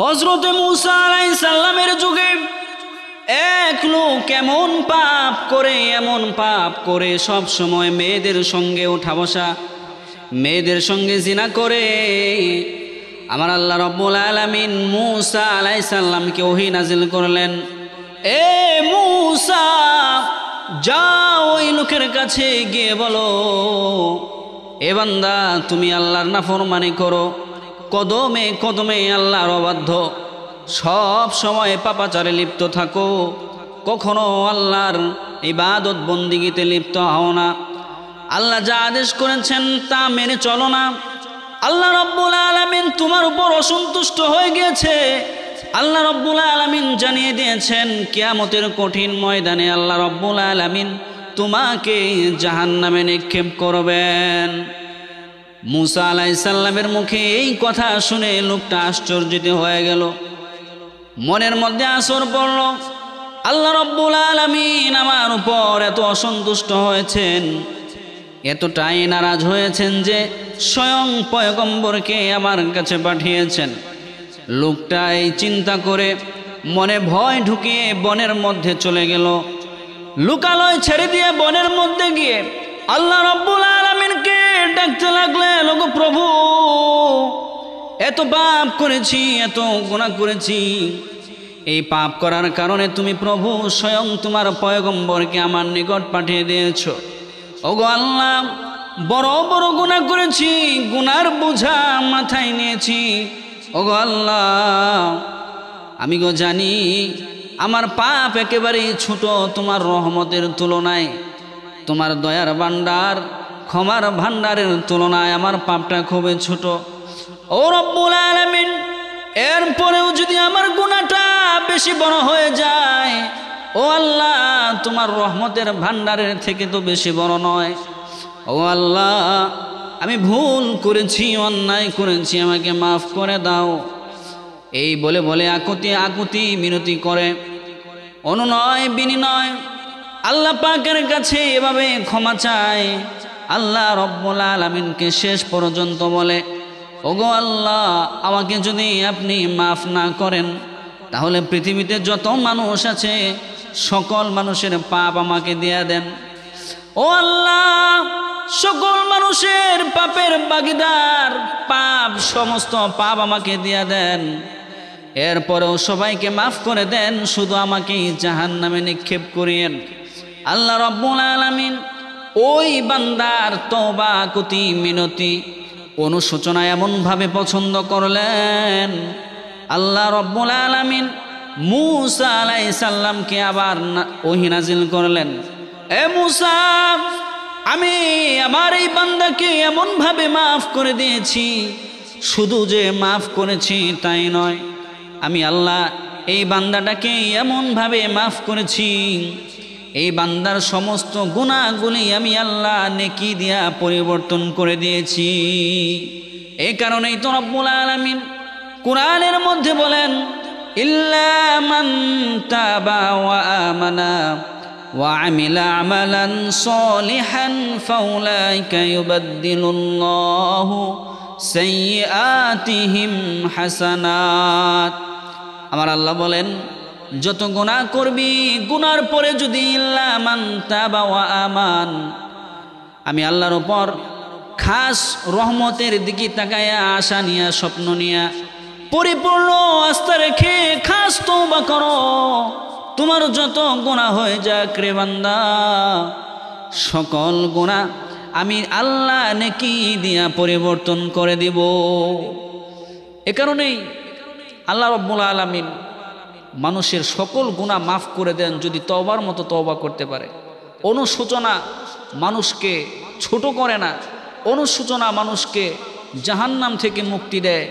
হজরতে মুসা আলাই সাল্লামের যুগে এক লোক এমন পাপ করে এমন পাপ করে সব সময় মেয়েদের সঙ্গে উঠা বসা মেয়েদের সঙ্গে জিনা করে আমার আল্লাহ রব্বুল আলমিন মুসা আলাই সাল্লামকে ওহি নাজিল করলেন এ মুসা যা ওই লোকের কাছে গিয়ে বলো এ বান্দা তুমি আল্লাহর ফরমানি করো কদমে কদমে আল্লাহর অবাধ্য সব সময় পাপাচারে লিপ্ত থাকো কখনো আল্লাহর ইবাদত বন্দিগিতে লিপ্ত হও না আল্লাহ যা আদেশ করেছেন তা মেনে চলো না আল্লাহ রব্বুল আলমিন তোমার উপর অসন্তুষ্ট হয়ে গিয়েছে আল্লাহ রব্বুল আলমিন জানিয়ে দিয়েছেন কিয়ামতের কঠিন ময়দানে আল্লাহ রব্বুল আলমিন তোমাকে জাহান্নামে নিক্ষেপ করবেন মুসা আলাইসাল্লামের মুখে এই কথা শুনে লোকটা আশ্চর্যিত হয়ে গেল মনের মধ্যে আসর পড়ল আল্লাহ রব্বুল আলমিন আমার উপর এত অসন্তুষ্ট হয়েছেন এতটাই নারাজ হয়েছেন যে স্বয়ং পয়গম্বরকে আমার কাছে পাঠিয়েছেন লোকটা এই চিন্তা করে মনে ভয় ঢুকিয়ে বনের মধ্যে চলে গেল লুকালয় ছেড়ে দিয়ে বনের মধ্যে গিয়ে আল্লাহ রব্বুল আলমিনকে এত পাপ করেছি এত গুণা করেছি এই পাপ করার কারণে তুমি প্রভু স্বয়ং তোমার পয়গম্বরকে আমার নিকট পাঠিয়ে দিয়েছ গো আল্লাহ বড় বড় গুণা করেছি গুনার বোঝা মাথায় নিয়েছি গো আল্লাহ আমি গো জানি আমার পাপ একেবারেই ছোট তোমার রহমতের তুলনায় তোমার দয়ার ভাণ্ডার ক্ষমার ভাণ্ডারের তুলনায় আমার পাপটা খুবই ছোটো ও রব্বুল আলমিন এরপরেও যদি আমার গুণাটা বেশি বড় হয়ে যায় ও আল্লাহ তোমার রহমতের ভাণ্ডারের থেকে তো বেশি বড় নয় ও আল্লাহ আমি ভুল করেছি অন্যায় করেছি আমাকে মাফ করে দাও এই বলে বলে আকুতি আকুতি মিনতি করে অনুনয় বিনিময় আল্লাহ পাকের কাছে এভাবে ক্ষমা চায় আল্লাহ রব্বুল আলমিনকে শেষ পর্যন্ত বলে ওগো আল্লাহ আমাকে যদি আপনি মাফ না করেন তাহলে পৃথিবীতে যত মানুষ আছে সকল মানুষের পাপ আমাকে দেয়া দেন ও আল্লাহ সকল মানুষের পাপের বাগিদার পাপ সমস্ত পাপ আমাকে দিয়া দেন এরপরেও সবাইকে মাফ করে দেন শুধু আমাকেই জাহান নামে নিক্ষেপ করিয়েন আল্লাহ রব্বুল আলমিন ওই বান্দার তবা কুতি মিনতি অনুশোচনা এমনভাবে পছন্দ করলেন আল্লাহ রব্বুল আলমিন মুসা আলাই সাল্লামকে আবার ওহিনাজিল করলেন এ মুসা আমি আমার এই বান্দাকে এমনভাবে মাফ করে দিয়েছি শুধু যে মাফ করেছি তাই নয় আমি আল্লাহ এই বান্দাটাকে এমনভাবে মাফ করেছি এই বান্দার সমস্ত গুণাগুলি আমি আল্লাহ নেকি দিয়া পরিবর্তন করে দিয়েছি এই কারণেই তো রব্বুল আলমিন কোরআনের মধ্যে বলেন ইল্লামান তাবা ওয়া আমানা আমার আল্লাহ বলেন যত গুণা করবি গুনার পরে যদি আমান আমি আল্লাহর ওপর খাস রহমতের দিকে তাকায়া আশা নিয়া স্বপ্ন নিয়া পরিপূর্ণ আস্থা রেখে খাস তো বা কর তোমার যত গোনা হয়ে যাক রে বান্দা সকল গোনা আমি আল্লাহ নেকি দিয়া পরিবর্তন করে দিব এ কারণেই আল্লাহ রব্বুল আলমিন মানুষের সকল গুণা মাফ করে দেন যদি তবার মতো তবা করতে পারে অনুশোচনা মানুষকে ছোট করে না অনুশোচনা মানুষকে জাহান্নাম থেকে মুক্তি দেয়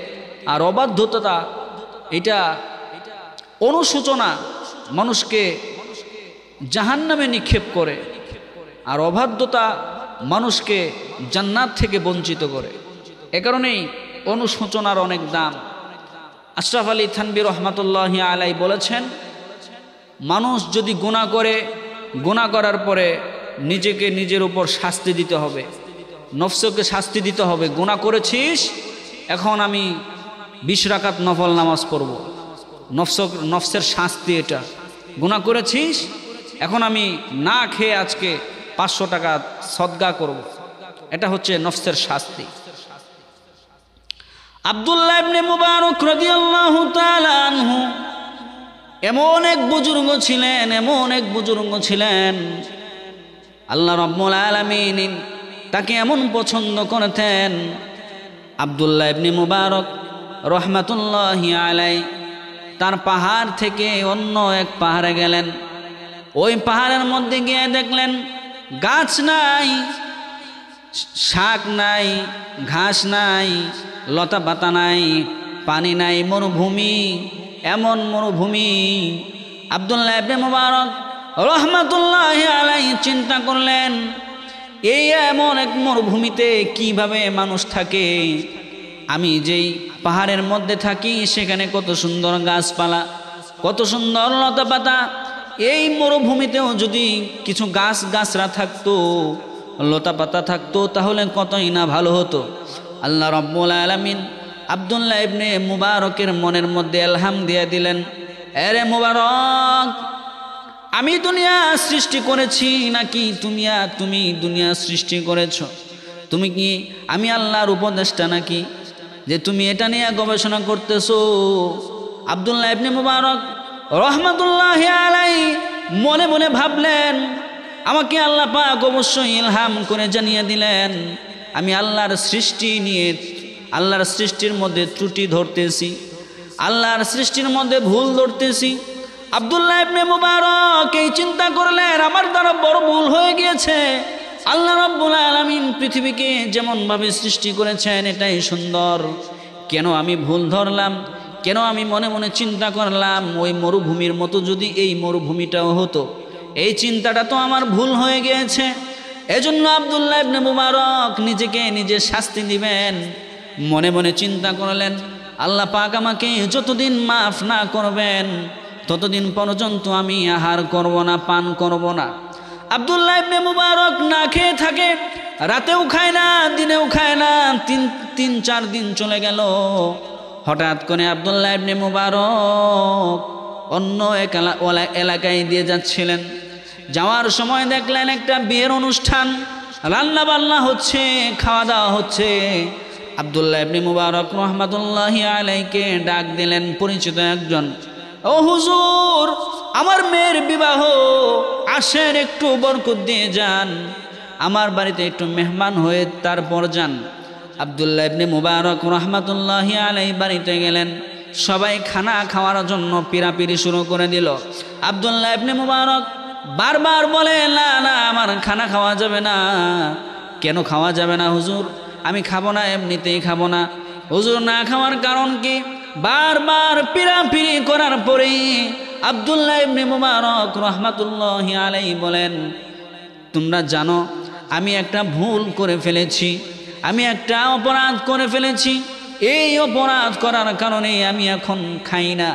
আর অবাধ্যতা এটা অনুশোচনা মানুষকে জাহান্নামে নিক্ষেপ করে আর অবাধ্যতা মানুষকে জান্নাত থেকে বঞ্চিত করে এ কারণেই অনুশোচনার অনেক দাম আশরাফ আলী থানবি রহমাতুল্লাহ আলাই বলেছেন মানুষ যদি গুণা করে গুণা করার পরে নিজেকে নিজের উপর শাস্তি দিতে হবে নফসকে শাস্তি দিতে হবে গুণা করেছিস এখন আমি বিশ রাকাত নফল নামাজ পড়ব নফস নফসের শাস্তি এটা গুণা করেছিস এখন আমি না খেয়ে আজকে পাঁচশো টাকা সদ্গা করব। এটা হচ্ছে নফসের শাস্তি আবদুল্লাহ ইবনে মুবারক রাদিয়াল্লাহু তাআলা আনহু এমন এক বুজুর্গ ছিলেন এমন এক বুজুর্গ ছিলেন আল্লাহ রব্বুল আলামিন তাকে এমন পছন্দ করতেন আবদুল্লাহ ইবনে মুবারক রহমাতুল্লাহ আলাই তার পাহাড় থেকে অন্য এক পাহাড়ে গেলেন ওই পাহাড়ের মধ্যে গিয়ে দেখলেন গাছ নাই শাক নাই ঘাস নাই লতা পাতা নাই পানি নাই মরুভূমি এমন মরুভূমি আবদুল্লাহ ইবনে মুবারক রহমাতুল্লাহ আলাই চিন্তা করলেন এই এমন এক মরুভূমিতে কিভাবে মানুষ থাকে আমি যেই পাহাড়ের মধ্যে থাকি সেখানে কত সুন্দর গাছপালা কত সুন্দর লতা পাতা এই মরুভূমিতেও যদি কিছু গাছ গাছরা থাকতো লতা পাতা থাকতো তাহলে কতই না ভালো হতো আল্লাহ রব্বুল আলমিন আবদুল্লাহ ইবনে মুবারকের মনের মধ্যে আলহাম দিয়ে দিলেন এরে মুবারক আমি দুনিয়া সৃষ্টি করেছি নাকি তুমি তুমি দুনিয়া সৃষ্টি করেছ তুমি কি আমি আল্লাহর উপদেষ্টা নাকি যে তুমি এটা নিয়ে গবেষণা করতেছো আবদুল্লাহ ইবনে মুবারক রহমতুল্লাহ আলাই মনে মনে ভাবলেন আমাকে আল্লাহ পাক অবশ্যই ইলহাম করে জানিয়ে দিলেন আমি আল্লাহর সৃষ্টি নিয়ে আল্লাহর সৃষ্টির মধ্যে ত্রুটি ধরতেছি আল্লাহর সৃষ্টির মধ্যে ভুল ধরতেছি আবদুল্লাহ ইবনে মুবারক এই চিন্তা করলেন আমার দ্বারা বড় ভুল হয়ে গিয়েছে আল্লাহ রাব্বুল আলামিন পৃথিবীকে যেমনভাবে সৃষ্টি করেছেন এটাই সুন্দর কেন আমি ভুল ধরলাম কেন আমি মনে মনে চিন্তা করলাম ওই মরুভূমির মতো যদি এই মরুভূমিটাও হতো এই চিন্তাটা তো আমার ভুল হয়ে গিয়েছে এজন্য আবদুল্লাহ ইবনে মুবারক নিজেকে নিজে শাস্তি দিবেন মনে মনে চিন্তা করলেন আল্লাহ পাক আমাকে যতদিন মাফ না করবেন ততদিন পর্যন্ত আমি আহার করব না পান করব না আবদুল্লাহ ইবনে মুবারক না খেয়ে থাকে রাতেও খায় না দিনেও খায় না তিন তিন চার দিন চলে গেল হঠাৎ করে আবদুল্লাহ ইবনে মুবারক অন্য এলাকায় দিয়ে যাচ্ছিলেন যাওয়ার সময় দেখলেন একটা বিয়ের অনুষ্ঠান রান্না বান্না হচ্ছে খাওয়া দাওয়া হচ্ছে আবদুল্লাহ ইবনি মুবারক রহমাতুল্লাহ আলাইকে ডাক দিলেন পরিচিত একজন ও হুজুর আমার মেয়ের বিবাহ আসেন একটু বরকত দিয়ে যান আমার বাড়িতে একটু মেহমান হয়ে তারপর যান আবদুল্লাহ ইবনি মুবারক রহমাতুল্লাহ আলাই বাড়িতে গেলেন সবাই খানা খাওয়ার জন্য পিরাপিরি শুরু করে দিল আবদুল্লাহ ইবনি মুবারক বারবার বলে না না আমার খানা খাওয়া যাবে না কেন খাওয়া যাবে না হুজুর আমি খাবো না এমনিতেই খাবো না হুজুর না খাওয়ার কারণ কি বারবার পিড়ি করার পরেই আবদুল্লাহ ইবনে মুবারক রহমাতুল্লাহ আলাই বলেন তোমরা জানো আমি একটা ভুল করে ফেলেছি আমি একটা অপরাধ করে ফেলেছি এই অপরাধ করার কারণে আমি এখন খাই না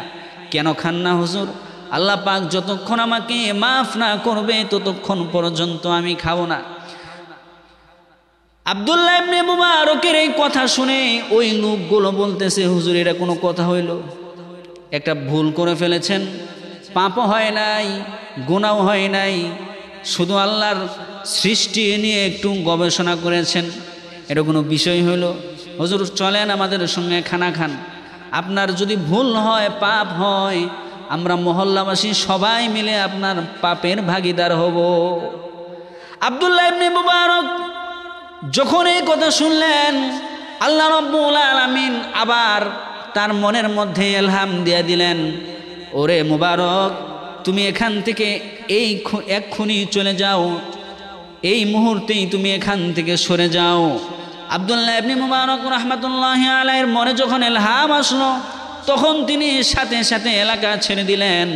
কেন খান না হুজুর আল্লাহ পাক যতক্ষণ আমাকে মাফ না করবে ততক্ষণ পর্যন্ত আমি খাবো না আবদুল্লাহ ইবনে মুবারকের এই কথা শুনে ওই লোকগুলো বলতেছে হুজুর এটা কোনো কথা হইল একটা ভুল করে ফেলেছেন পাপও হয় নাই গুণাও হয় নাই শুধু আল্লাহর সৃষ্টি নিয়ে একটু গবেষণা করেছেন এটা কোনো বিষয় হইল হুজুর চলেন আমাদের সঙ্গে খানা খান আপনার যদি ভুল হয় পাপ হয় আমরা মহল্লাবাসী সবাই মিলে আপনার পাপের ভাগিদার হব আবদুল্লাহ ইবনে মুবারক যখন এই কথা শুনলেন আল্লাহ রব্বুল আলামিন আবার তার মনের মধ্যে এলহাম দিয়ে দিলেন ওরে মুবারক তুমি এখান থেকে এই এক্ষুনি চলে যাও এই মুহূর্তেই তুমি এখান থেকে সরে যাও আবদুল্লাহ ইবনে মুবারক রহমতুল্লাহ আলাইয়ের মনে যখন এলহাম আসলো তখন তিনি সাথে সাথে এলাকা ছেড়ে দিলেন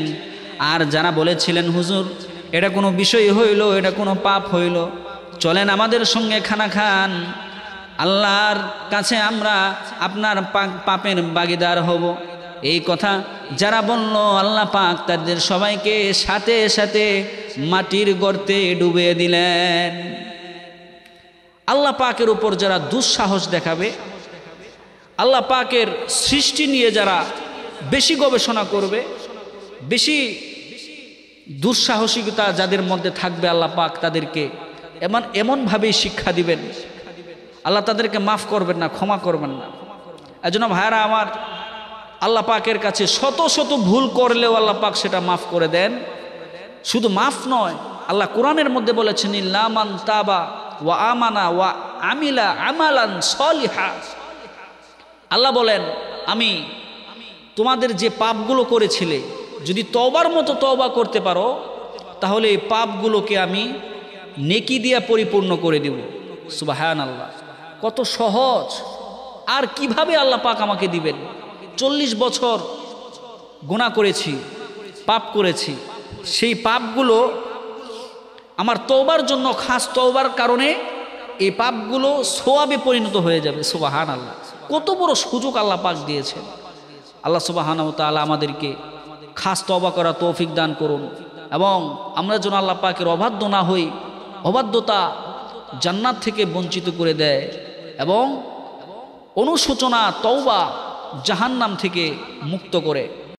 আর যারা বলেছিলেন হুজুর এটা কোনো বিষয় হইল এটা কোনো পাপ হইল চলেন আমাদের সঙ্গে খানা খান আল্লাহর কাছে আমরা আপনার পাপের বাগিদার হব এই কথা যারা বলল আল্লাহ পাক তাদের সবাইকে সাথে সাথে মাটির গর্তে ডুবিয়ে দিলেন আল্লাহ পাকের উপর যারা দুঃসাহস দেখাবে আল্লাহ পাকের সৃষ্টি নিয়ে যারা বেশি গবেষণা করবে বেশি দুঃসাহসিকতা যাদের মধ্যে থাকবে আল্লাহ পাক তাদেরকে এমন এমনভাবেই শিক্ষা দিবেন আল্লাহ তাদেরকে মাফ করবেন না ক্ষমা করবেন না এজন্য ভাইরা আমার আল্লাহ পাকের কাছে শত শত ভুল করলেও আল্লাহ পাক সেটা মাফ করে দেন শুধু মাফ নয় আল্লাহ কোরআনের মধ্যে বলেছেন ইল্লামান তাবা ওয়া আমানা ওয়া আমিলা আমালান সলিহা আল্লাহ বলেন আমি তোমাদের যে পাপগুলো করেছিলে যদি তবার মতো তবা করতে পারো তাহলে এই পাপগুলোকে আমি নেকি দিয়া পরিপূর্ণ করে দেব সুবাহান আল্লাহ কত সহজ আর কিভাবে আল্লাহ পাক আমাকে দিবেন চল্লিশ বছর গোনা করেছি পাপ করেছি সেই পাপগুলো আমার তৌবার জন্য খাস তৌবার কারণে এই পাপগুলো সোয়াবে পরিণত হয়ে যাবে সুবাহান আল্লাহ কত বড় সুযোগ আল্লাহ পাক দিয়েছেন আল্লাহ সুবাহান তালা আমাদেরকে খাস তবা করা তৌফিক দান করুন এবং আমরা যেন আল্লাহ পাকের অবাধ্য না হই অবাধ্যতা জান্নাত থেকে বঞ্চিত করে দেয় এবং অনুশোচনা তওবা জাহান্নাম থেকে মুক্ত করে